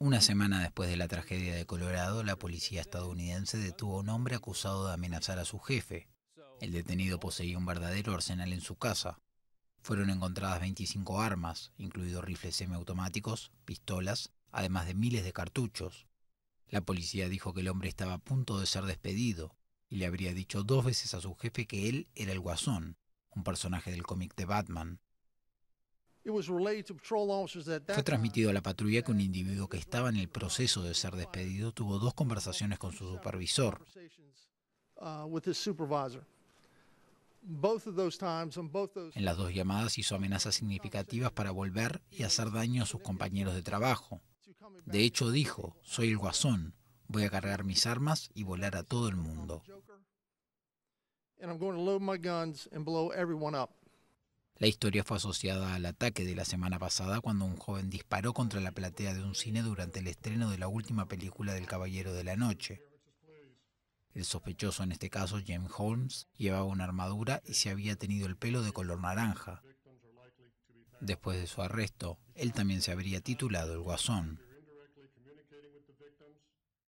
Una semana después de la tragedia de Colorado, la policía estadounidense detuvo a un hombre acusado de amenazar a su jefe. El detenido poseía un verdadero arsenal en su casa. Fueron encontradas 25 armas, incluidos rifles semiautomáticos, pistolas, además de miles de cartuchos. La policía dijo que el hombre estaba a punto de ser despedido y le habría dicho dos veces a su jefe que él era el guasón, un personaje del cómic de Batman. Fue transmitido a la patrulla que un individuo que estaba en el proceso de ser despedido tuvo dos conversaciones con su supervisor. En las dos llamadas hizo amenazas significativas para volver y hacer daño a sus compañeros de trabajo. De hecho dijo, soy el guasón, voy a cargar mis armas y volar a todo el mundo. La historia fue asociada al ataque de la semana pasada cuando un joven disparó contra la platea de un cine durante el estreno de la última película del Caballero de la Noche. El sospechoso en este caso, James Holmes, llevaba una armadura y se había tenido el pelo de color naranja. Después de su arresto, él también se habría titulado el Guasón.